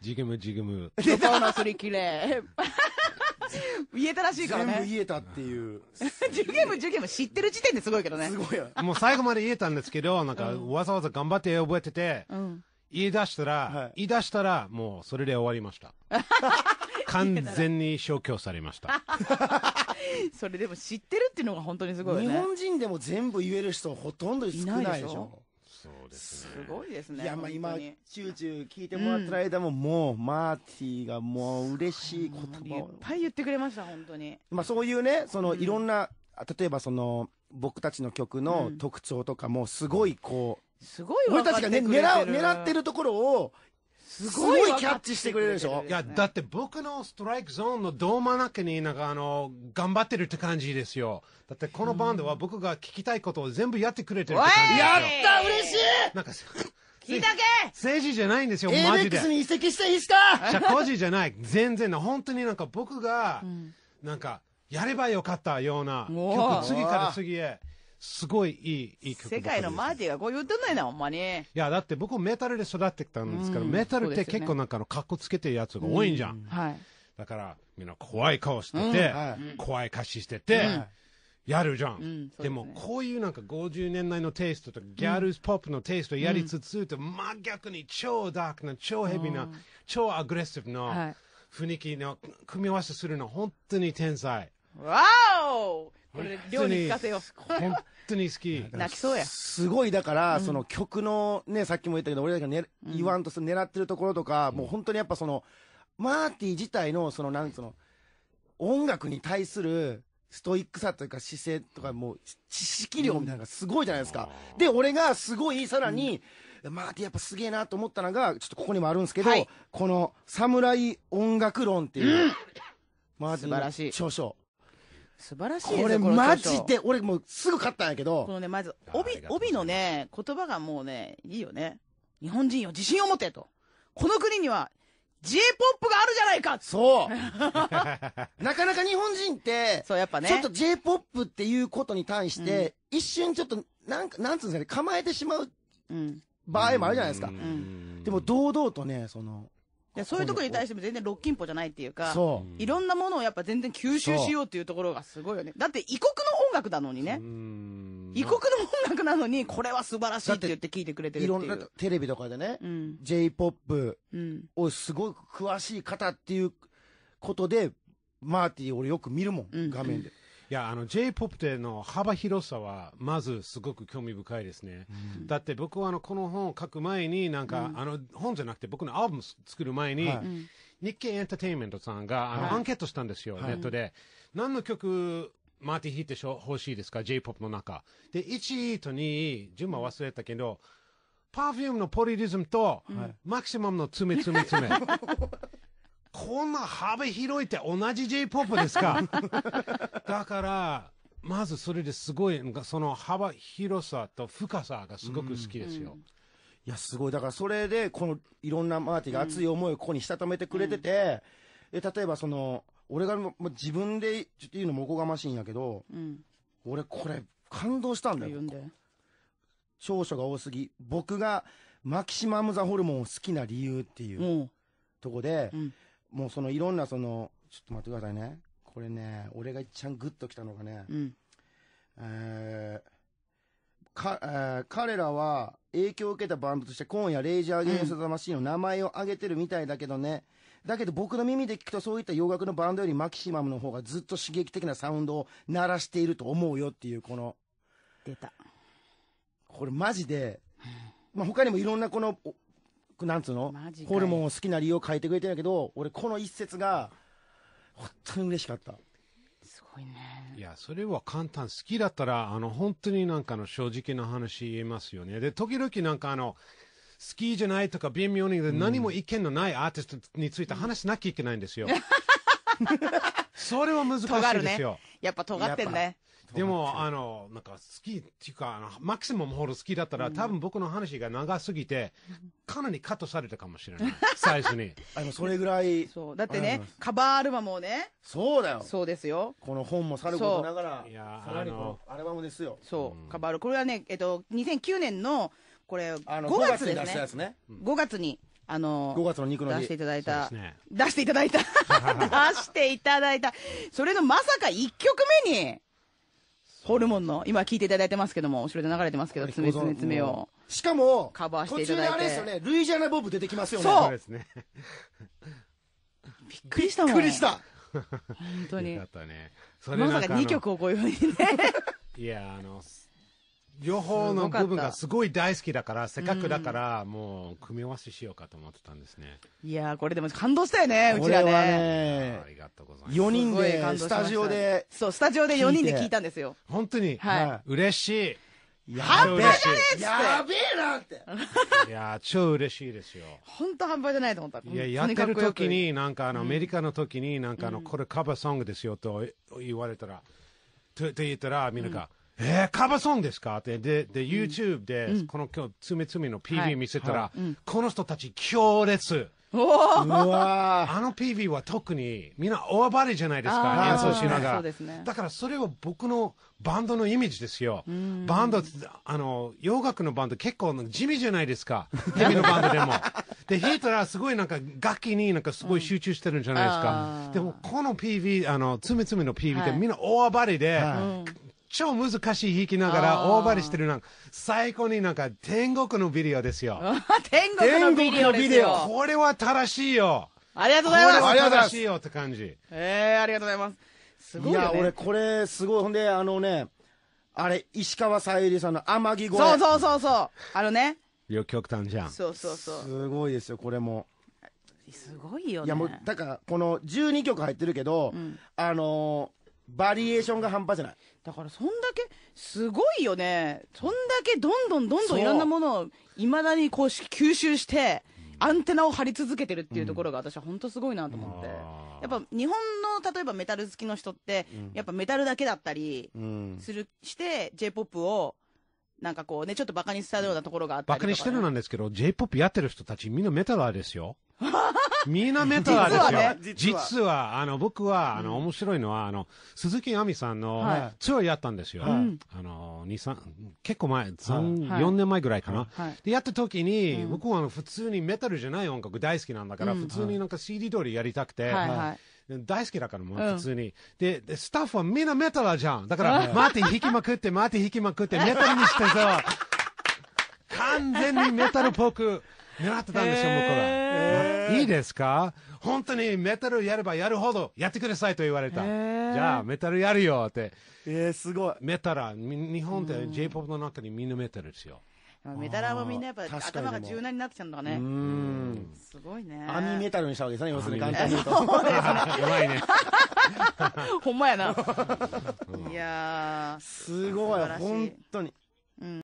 ジグムジグム。出たのそれ綺麗。言えたらしいからね。全部言えたっていう。ジュゲム、ジュゲム知ってる時点ですごいけどね。すごいよ。もう最後まで言えたんですけど、なんか、わざわざ頑張って覚えてて、うん、言い出したら、はい、言い出したら、もうそれで終わりました。完全に消去されました。それでも知ってるっていうのが本当にすごい、ね、日本人でも全部言える人ほとんどいないでしょ。いないでしょそうですね。すごいですね。いや、まあ今、チューチュー聞いてもらってる間も、もう、マーティがもう嬉しい言葉を。いっぱい言ってくれました、本当に。まあそういうね、その、いろんな、例えばその、僕たちの曲の特徴とかも、すごいこう、すごい俺たちがね、狙狙ってるところを、すごいキャッチしてくれるでしょいや、だって僕のストライクゾーンのど真ん中になんかあの、頑張ってるって感じですよ。だってこのバンドは僕が聞きたいことを全部やってくれてるって感じやった嬉しいなんか、聞いたけ政治じゃないんですよ、マジで。に移籍していいですか社交辞じゃない。全然な、本当になんか僕が、なんか、やればよかったような曲、次から次へ。すごいいい、いい曲世界のマーティがこう言ってんないな、ほんまに。いや、だって僕メタルで育ってきたんですけど、メタルって結構なんかの格好つけてるやつが多いんじゃん。はい。だから、みんな怖い顔してて、怖い歌詞してて、やるじゃん、でもこういうなんか50年代のテイストとギャルポップのテイストやりつつ、真逆に超ダークな超ヘビな、超アグレッシブな雰囲気の組み合わせするの本当に天才わおこれ、寮聞かせよう。本当に好き。泣きそうや。すごい、だから、その曲のね、さっきも言ったけど、俺だけね、言わんと狙ってるところとか、もう本当にやっぱその、マーティ自体の、その、なんつうの、音楽に対する、ストイックさというか姿勢とかもう知識量みたいなのがすごいじゃないですか。うん、で、俺がすごいさらに、うん、マーティやっぱすげえなと思ったのが、ちょっとここにもあるんですけど、はい、この、侍音楽論っていう、うん、マーティの著書。素晴らしいですこれマジで俺もうすぐ買ったんやけどこのねまず帯帯のね言葉がもうねいいよね日本人よ自信を持てとこの国には J-POP があるじゃないかそう なかなか日本人って、そうやっぱね。ちょっと J-POP っていうことに対して、うん、一瞬ちょっと、なんか、なんつうんですかね、構えてしまう場合もあるじゃないですか。うん、でも堂々とね、その、そういうところに対しても全然ロッキンポじゃないっていうかそういろんなものをやっぱ全然吸収しようっていうところがすごいよねだって異国の音楽なのにね異国の音楽なのにこれは素晴らしいって言って聞いてくれてるっていういろんなテレビとかでね、うん、j p o p をすごく詳しい方っていうことでマーティー俺よく見るもん、画面で、や、あの、J-POP での幅広さは、まずすごく興味深いですね。うん、だって僕はあの、この本を書く前に、なんか、うん、あの、本じゃなくて僕のアルバム作る前に、はい、日経エンターテインメントさんが、あの、はい、アンケートしたんですよ、はい、ネットで。何の曲、マーティヒいて欲しいですか ?J-POP の中。で、1位と2位、順番忘れたけど、パフュームのポリリズムと、マキシマムの詰め詰め詰め。こんな幅広いって同じ J-POP ですかだから、まずそれですごい、その幅広さと深さがすごく好きですよ。うん、いや、すごい。だからそれで、このいろんなマーティが熱い思いをここにしたためてくれてて、うん、例えばその、俺が、ま、自分で言うのもおこがましいんやけど、うん、俺これ感動したんだよ。長所が多すぎ。僕がマキシマムザホルモンを好きな理由っていうとこで、もうそのいろんなその、ちょっと待ってくださいね。これね、俺が一番グッときたのがね、うん、えー、か、えー、彼らは影響を受けたバンドとして今夜レイジャーゲンストンの名前を挙げてるみたいだけどね、うん、だけど僕の耳で聞くとそういった洋楽のバンドよりマキシマムの方がずっと刺激的なサウンドを鳴らしていると思うよっていうこの。出た。これマジで、まあ、他にもいろんなこの、なんつうのホルモンを好きな理由を書いてくれてるんだけど、俺この一節が、本当に嬉しかった。すごいね。いや、それは簡単。好きだったら、あの、本当になんかの正直な話言えますよね。で、時々なんかあの、好きじゃないとか微妙に、何も意見のないアーティストについて話しなきゃいけないんですよ。それは難しいですよ。ね、やっぱ尖ってんね。でも、あの、なんか好きっていうか、あのマキシモムール好きだったら、多分僕の話が長すぎて、かなりカットされたかもしれない。最初に。あの、それぐらい。そう。だってね、カバーアルバムをね。そうだよ。そうですよ。この本もさることながら、いやさらにこのアルバムですよ。そう、カバーアルこれはね、えっと、2009年の、これ、5月ですね。5月に出したやつね。5月に。あの、5月の肉の日。出していただいた。ね、出していただいた。出していただいた。それのまさか1曲目に。ホルモンの、今聞いていただいてますけども、後ろで流れてますけど、爪め爪めめを。しかも、カバーしていただいて。途中であれですよね、ルイジーナボブ出てきますよね。そうですね。びっくりしたもん。びっくりした。本当に。まさか2曲をこういうふうにね。いや、あの、両方の部分がすごい大好きだから、せっかくだから、もう、組み合わせしようかと思ってたんですね。いやー、これでも感動したよね、うちらね。ねありがとうございます。4人で、スタジオで。そう、スタジオで4人で聞いたんですよ。本当に、はい。嬉しい。半端じゃねえっってやべえなっていや超嬉しいですよ本当半端じゃないと思ったいややってる時になんかあの、うん、アメリカの時になんかあの、うん、これカバーソングですよと言われたら、とと言ったらみんなが、うんえー、カバソンですかって、で、で、YouTube で、この今日、つめつめの PV 見せたら、この人たち強烈。うわ あの PV は特にみんな大暴れじゃないですか演奏しながら、ね、だからそれは僕のバンドのイメージですよバンドあの洋楽のバンド結構地味じゃないですか地 ビのバンドでもで弾いたらすごいなんか楽器になんかすごい集中してるんじゃないですか、うん、でもこの PV あのつめつめの PV でみんな大暴れで、はい超難しい弾きながら大張りしてるなんか最高になんか天国のビデオですよ 天国のビデオこれは正しいよありがとうございますこれは正しいよって感じええー、ありがとうございますすごい、ね、いや俺これすごいほんであのねあれ石川さゆりさんの「天城越え」そうそうそうそうあのね両極端じゃんそうそうそうすごいですよこれもすごいよねいやもうだからこの12曲入ってるけど、うん、あのバリエーションが半端じゃないだからそんだけすごいよねそんだけどんどんどんどんいろんなものをいまだにこう吸収してアンテナを張り続けてるっていうところが私は本当すごいなと思って、やっぱ日本の例えばメタル好きの人って、やっぱメタルだけだったりする、して j p o p をなんかこうねちょっとバカにしたようなところがあったりとか、ね、バカにしてるなんですけど j p o p やってる人たちみんなメタラーですよ みんなメタですよ。実は,、ね実は実は、あの、僕は、あの、面白いのは、あの、鈴木亜美さんのツアーやったんですよ。はい、あの、二三結構前、三、はい、4年前ぐらいかな。はい、で、やった時に、僕はあの普通にメタルじゃない音楽大好きなんだから、うん、普通になんか CD 通りやりたくて、大好きだから、もう普通に、うんで。で、スタッフはみんなメタルじゃん。だから、マーティン弾きまくって、マーティン弾きまくって、メタルにしてさ、完全にメタルっぽく。狙ってたんですよ、向こうが、えー、いいですか本当にメタルやればやるほどやってくださいと言われた。えー、じゃあ、メタルやるよって。えー、すごい。メタラ、日本って J-POP の中にみんなメタルですよ。メタラもみんなやっぱ頭が柔軟になってきたんだね。すごいね。アミメタルにしたわけですね、要するに簡単に言うと。や ば いね。ほんまやな。いやすごい、本当に。